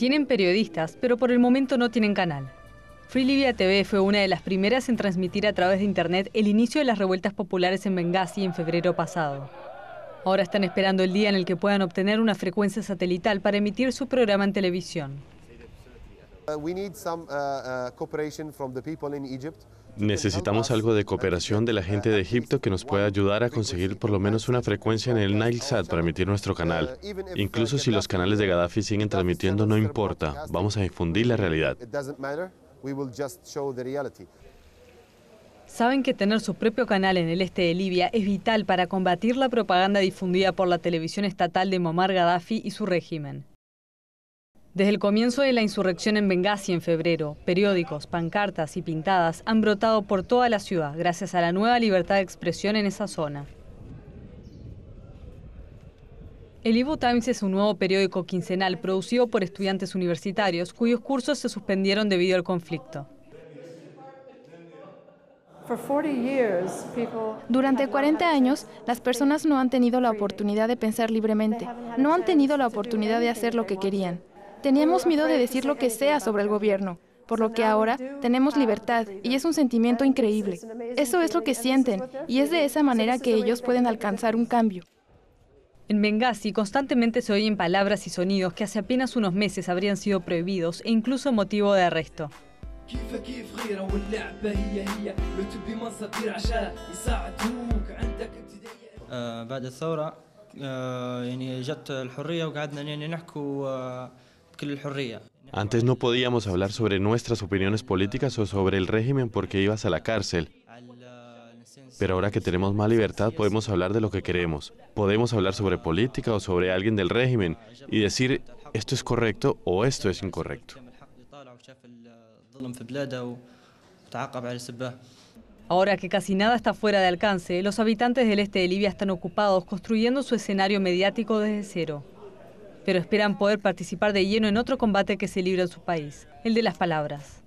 Tienen periodistas, pero por el momento no tienen canal. Free Libya TV fue una de las primeras en transmitir a través de Internet el inicio de las revueltas populares en Benghazi en febrero pasado. Ahora están esperando el día en el que puedan obtener una frecuencia satelital para emitir su programa en televisión. Necesitamos algo de cooperación de la gente de Egipto que nos pueda ayudar a conseguir por lo menos una frecuencia en el Nilesat para emitir nuestro uh, canal. Incluso si los canales de Gaddafi siguen transmitiendo, no importa, vamos a difundir la realidad. Saben que tener su propio canal en el este de Libia es vital para combatir la propaganda difundida por la televisión estatal de Muammar Gaddafi y su régimen. Desde el comienzo de la insurrección en Benghazi en febrero, periódicos, pancartas y pintadas han brotado por toda la ciudad gracias a la nueva libertad de expresión en esa zona. El Evo Times es un nuevo periódico quincenal producido por estudiantes universitarios cuyos cursos se suspendieron debido al conflicto. Durante 40 años, las personas no han tenido la oportunidad de pensar libremente, no han tenido la oportunidad de hacer lo que querían. Teníamos miedo de decir lo que sea sobre el gobierno, por lo que ahora tenemos libertad y es un sentimiento increíble. Eso es lo que sienten y es de esa manera que ellos pueden alcanzar un cambio. En Benghazi constantemente se oyen palabras y sonidos que hace apenas unos meses habrían sido prohibidos e incluso motivo de arresto. Ah, antes no podíamos hablar sobre nuestras opiniones políticas o sobre el régimen porque ibas a la cárcel. Pero ahora que tenemos más libertad podemos hablar de lo que queremos. Podemos hablar sobre política o sobre alguien del régimen y decir esto es correcto o esto es incorrecto. Ahora que casi nada está fuera de alcance, los habitantes del este de Libia están ocupados construyendo su escenario mediático desde cero pero esperan poder participar de lleno en otro combate que se libra en su país, el de las palabras.